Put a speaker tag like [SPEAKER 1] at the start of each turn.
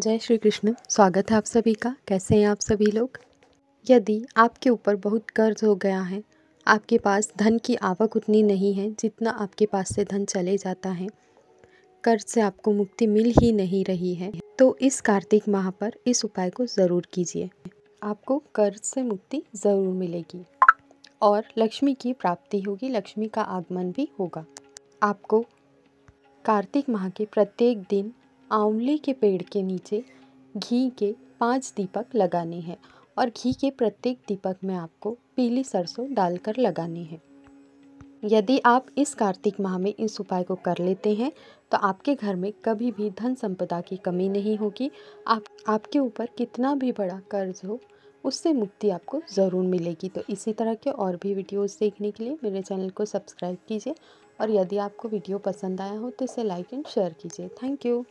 [SPEAKER 1] जय श्री कृष्ण स्वागत है आप सभी का कैसे हैं आप सभी लोग यदि आपके ऊपर बहुत कर्ज हो गया है आपके पास धन की आवक उतनी नहीं है जितना आपके पास से धन चले जाता है कर्ज से आपको मुक्ति मिल ही नहीं रही है तो इस कार्तिक माह पर इस उपाय को ज़रूर कीजिए आपको कर्ज से मुक्ति ज़रूर मिलेगी और लक्ष्मी की प्राप्ति होगी लक्ष्मी का आगमन भी होगा आपको कार्तिक माह के प्रत्येक दिन आंवले के पेड़ के नीचे घी के पाँच दीपक लगाने हैं और घी के प्रत्येक दीपक में आपको पीली सरसों डालकर लगानी है यदि आप इस कार्तिक माह में इस उपाय को कर लेते हैं तो आपके घर में कभी भी धन संपदा की कमी नहीं होगी आप आपके ऊपर कितना भी बड़ा कर्ज हो उससे मुक्ति आपको ज़रूर मिलेगी तो इसी तरह के और भी वीडियोस देखने के लिए मेरे चैनल को सब्सक्राइब कीजिए और यदि आपको वीडियो पसंद आया हो तो इसे लाइक एंड शेयर कीजिए थैंक यू